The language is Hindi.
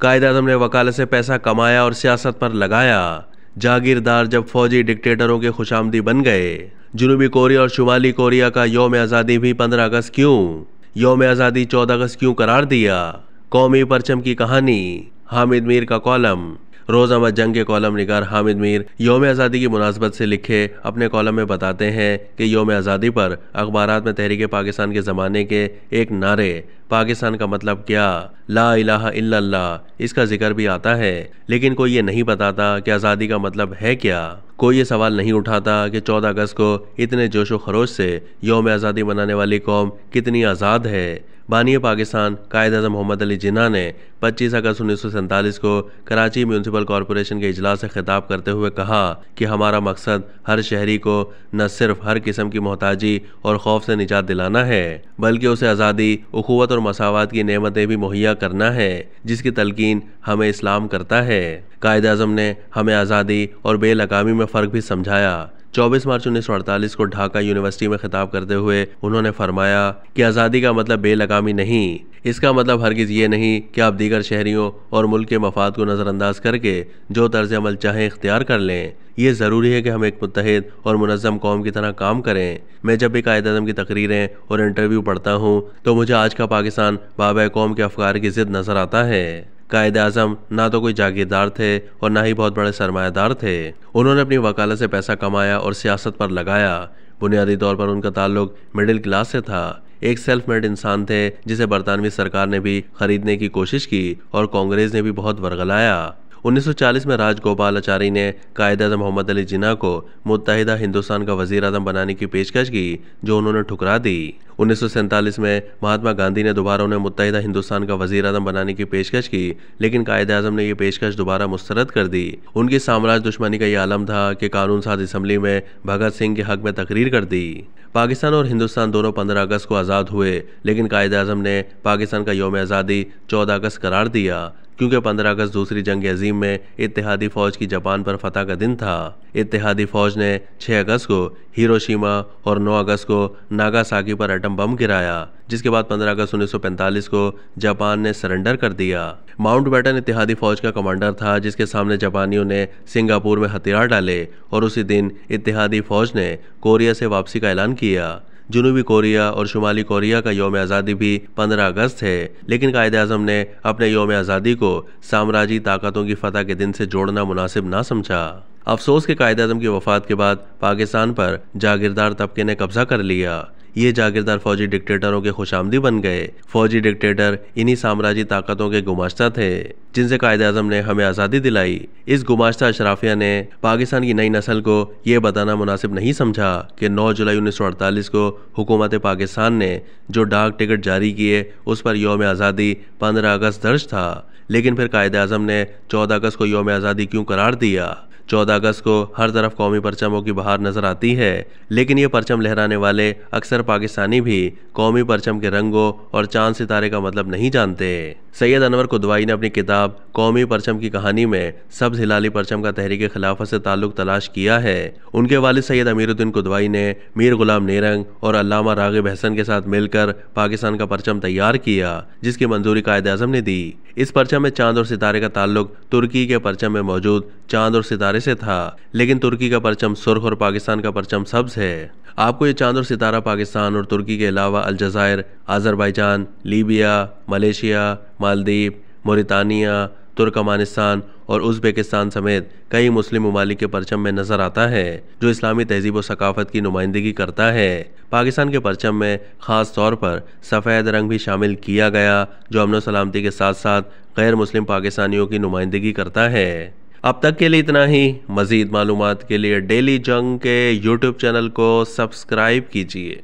कायद अजम ने वकालत से पैसा कमाया और सियासत पर लगाया जागीरदार जब फौजी डिक्टेटरों के खुशामदी बन गए जुनूबी कोरिया और शुमाली कोरिया का योम आज़ादी भी पंद्रह अगस्त क्यों योम आज़ादी चौदह अगस्त क्यों करार दिया कौमी परचम की कहानी हामिद मीर का कॉलम रोज़ अहमद जंग के कॉलम निगार हामिद मीर योम आज़ादी की मुनासबत से लिखे अपने कॉलम में बताते हैं कि योम आज़ादी पर अखबार में तहरीक पाकिस्तान के ज़माने के एक नारे पाकिस्तान का मतलब क्या ला इलाहा इल्लल्लाह इसका जिक्र भी आता है लेकिन कोई ये नहीं बताता कि आज़ादी का मतलब है क्या कोई ये सवाल नहीं उठाता कि 14 अगस्त को इतने जोशो खरोश से योम आज़ादी मनाने वाली कौम कितनी आज़ाद है बानी पाकिस्तान कायद अजम मोहम्मद अली जिन्ना ने 25 अगस्त उन्नीस को कराची म्यूनसिपल कॉरपोरेशन के इजलास से खिताब करते हुए कहा कि हमारा मकसद हर शहरी को न सिर्फ हर किस्म की मोहताजी और खौफ से निजात दिलाना है बल्कि उसे आज़ादी अखवत और मसावत की नमतें भी मुहैया करना है जिसकी तलकिन हमें इस्लाम करता है कायद अजम ने हमें आज़ादी और बेलकामी में फ़र्क भी समझाया 24 मार्च 1948 को ढाका यूनिवर्सिटी में खिताब करते हुए उन्होंने फरमाया कि आज़ादी का मतलब बेलगामी नहीं इसका मतलब हरगिज़ ये नहीं कि आप दीगर शहरीों और मुल्क के मफाद को नज़रअंदाज करके जो तर्ज अमल चाहें इख्तियार कर लें ये ज़रूरी है कि हम एक मुतहद और मुनज़म कौम की तरह काम करें मैं जब भी कायद अजम की तकरीरें और इंटरव्यू पढ़ता हूँ तो मुझे आज का पाकिस्तान बाबा कौम के अफकार की ज़िद नज़र आता है कायद अजम ना तो कोई जागीरदार थे और ना ही बहुत बड़े सरमायादार थे उन्होंने अपनी वकालत से पैसा कमाया और सियासत पर लगाया बुनियादी तौर पर उनका ताल्लुक मिडिल क्लास से था एक सेल्फ मेड इंसान थे जिसे बरतानवी सरकार ने भी खरीदने की कोशिश की और कांग्रेस ने भी बहुत वरगलाया 1940 में राजगोपाल आचारी ने कायद अजम मोहम्मद अली जिना को मुतहदा हिंदुस्तान का वजीर अजम बनाने की पेशकश की जो उन्होंने ठुकरा दी उन्नीस में महात्मा गांधी ने दोबारा उन्हें मुतहदा हिंदुस्तान का वजीर अजम बनाने की पेशकश की लेकिन कायद अजम ने यह पेशकश दोबारा मुस्तरद कर दी उनकी साम्राज्य दुश्मनी का यह आलम था कि कानून साज असम्बली में भगत सिंह के हक में तकरीर कर दी पाकिस्तान और हिंदुस्तान दोनों पंद्रह अगस्त को आज़ाद हुए लेकिन कायद अजम ने पाकिस्तान का योम आज़ादी चौदह अगस्त करार दिया क्योंकि 15 अगस्त दूसरी जंग अजीम में इतिहादी फौज की जापान पर फतह का दिन था इतिहादी फौज ने 6 अगस्त को हिरोशिमा और 9 अगस्त को नागासाकी पर एटम बम गिराया जिसके बाद 15 अगस्त 1945 को जापान ने सरेंडर कर दिया माउंट बैटन इतिहादी फौज का कमांडर था जिसके सामने जापानियों ने सिंगापुर में हथियार डाले और उसी दिन इतिहादी फौज ने कोरिया से वापसी का ऐलान किया जुनूबी कोरिया और शुमाली कोरिया का योम आज़ादी भी पंद्रह अगस्त है लेकिन कायद अजम ने अपने योम आज़ादी को साम्राज्य ताकतों की फतह के दिन से जोड़ना मुनासिब ना समझा अफसोस के कायद अजम की वफात के बाद पाकिस्तान पर जागीरदार तबके ने कब्जा कर लिया ये जागीरदार फौजी डिक्टेटरों के खुशामदी बन गए फौजी डिक्टेटर इन्हीं साम्राज्य ताकतों के गुमाश्ता थे जिनसे कायदे आजम ने हमें आज़ादी दिलाई इस गुमाश्ता अशराफिया ने पाकिस्तान की नई नस्ल को यह बताना मुनासिब नहीं समझा कि 9 जुलाई 1948 को हुकूमत पाकिस्तान ने जो डाक टिकट जारी किए उस पर योम आज़ादी 15 अगस्त दर्ज था लेकिन फिर कायद अजम ने 14 अगस्त को योम आज़ादी क्यों करार दिया 14 अगस्त को हर तरफ कौमी परचमों की बहार नजर आती है लेकिन ये परचम लहराने वाले अक्सर पाकिस्तानी भी कौमी परचम के रंगों और चांद सितारे का मतलब नहीं जानते सैयद अनवर कुदवाई ने अपनी किताब कौमी परचम की कहानी में सब्ज हिलाली परचम का तहरीक खिलाफत से ताल्लुक तलाश किया है उनके वाले सैयद अमीरुद्दीन कुदवाई ने मीर गुलाम नेरंग और अलामा रागिब हसन के साथ मिलकर पाकिस्तान का परचम तैयार किया जिसकी मंजूरी कायद अजम ने दी इस परचम में चांद और सितारे का ताल्लुक तुर्की के परचम में मौजूद चांद और सितारे से था लेकिन तुर्की का परचम सुर्ख और पाकिस्तान का परचम सब्ज है आपको ये चांद और सितारा पाकिस्तान और तुर्की के अलावा अलजायर Azerbaijan Libya Malaysia Maldives Mauritania Turkmenistan और उज़्बेकिस्तान समेत कई मुस्लिम ममालिक के परचम में नजर आता है जो इस्लामी तहजीब व सकाफत की नुमाइंदगी करता है पाकिस्तान के परचम में ख़ास तौर पर सफ़ेद रंग भी शामिल किया गया जो अमन सलामती के साथ साथ गैर मुस्लिम पाकिस्तानियों की नुमाइंदगी करता है अब तक के लिए इतना ही मज़ीद मालूम के लिए डेली जंग के यूट्यूब चैनल को सब्सक्राइब कीजिए